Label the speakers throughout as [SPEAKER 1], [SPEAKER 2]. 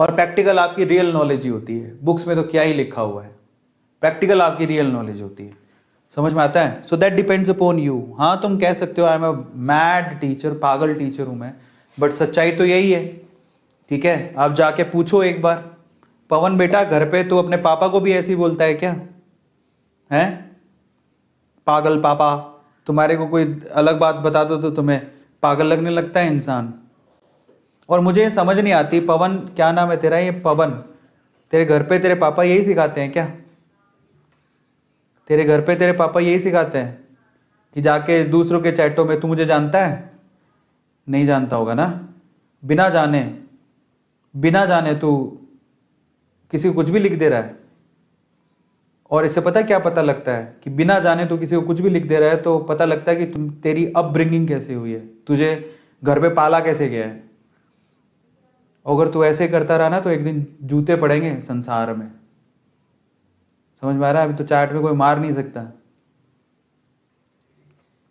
[SPEAKER 1] और प्रैक्टिकल आपकी real knowledge ही होती है बुक्स में तो क्या ही लिखा हुआ है प्रैक्टिकल आपकी रियल नॉलेज होती है समझ में आता है so that depends upon you हाँ तुम कह सकते हो I am a mad teacher पागल टीचर हूँ मैं बट सच्चाई तो यही है ठीक है आप जाके पूछो एक बार पवन बेटा घर पे तो अपने पापा को भी ऐसे ही बोलता है क्या हैं पागल पापा तुम्हारे को कोई अलग बात बता दो तो तुम्हें पागल लगने लगता है इंसान और मुझे ये समझ नहीं आती पवन क्या नाम है तेरा ये पवन तेरे घर पे तेरे पापा यही सिखाते हैं क्या तेरे घर पे तेरे पापा यही सिखाते हैं कि जाके दूसरों के चैटों में तू मुझे जानता है नहीं जानता होगा ना बिना जाने बिना जाने तू किसी को कुछ भी लिख दे रहा है और इससे पता क्या पता लगता है कि बिना जाने तू किसी को कुछ भी लिख दे रहा है तो पता लगता है कि तुम तेरी अपब्रिंगिंग कैसे हुई है तुझे घर पे पाला कैसे गया है अगर तू ऐसे करता रहा ना तो एक दिन जूते पड़ेंगे संसार में समझ में आ रहा है अभी तो चाट में कोई मार नहीं सकता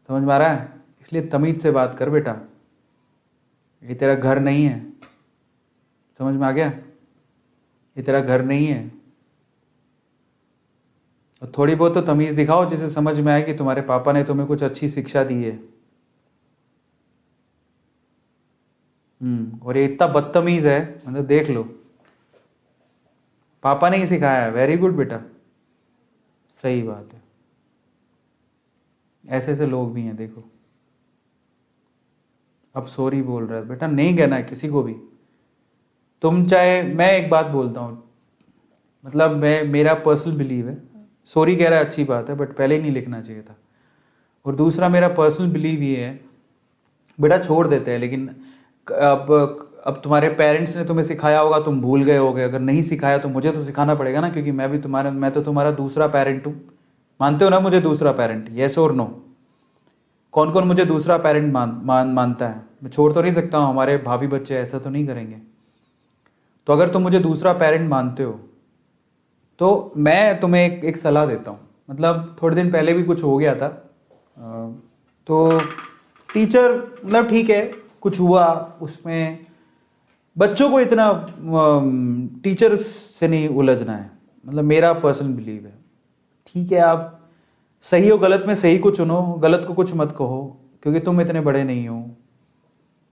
[SPEAKER 1] समझ में आ रहा है इसलिए तमीज से बात कर बेटा ये तेरा घर नहीं है समझ में आ गया ये तेरा घर नहीं है और थोड़ी बहुत तो तमीज़ दिखाओ जिसे समझ में आए कि तुम्हारे पापा ने तुम्हें कुछ अच्छी शिक्षा दी है हम्म। और ये इतना बदतमीज है मतलब देख लो पापा ने ही सिखाया वेरी गुड बेटा सही बात है ऐसे ऐसे लोग भी हैं देखो अब सॉरी बोल रहा है बेटा नहीं कहना है किसी को भी तुम चाहे मैं एक बात बोलता हूँ मतलब मैं मेरा पर्सनल बिलीव है सॉरी कह रहा है अच्छी बात है बट पहले ही नहीं लिखना चाहिए था और दूसरा मेरा पर्सनल बिलीव ये है बेटा छोड़ देते हैं लेकिन अब अब तुम्हारे पेरेंट्स ने तुम्हें सिखाया होगा तुम भूल गए होगे अगर नहीं सिखाया तो मुझे तो सिखाना पड़ेगा ना क्योंकि मैं भी तुम्हारा मैं तो तुम्हारा दूसरा पेरेंट हूँ मानते हो ना मुझे दूसरा पेरेंट येस और नो कौन कौन मुझे दूसरा पेरेंट मान मान मानता है मैं छोड़ तो नहीं सकता हूँ हमारे भाभी बच्चे ऐसा तो नहीं करेंगे तो अगर तुम मुझे दूसरा पेरेंट मानते हो तो मैं तुम्हें एक एक सलाह देता हूँ मतलब थोड़े दिन पहले भी कुछ हो गया था तो टीचर मतलब ठीक है कुछ हुआ उसमें बच्चों को इतना टीचर्स से नहीं उलझना है मतलब मेरा पर्सनल बिलीव है ठीक है आप सही हो गलत में सही को चुनो गलत को कुछ मत कहो क्योंकि तुम इतने बड़े नहीं हो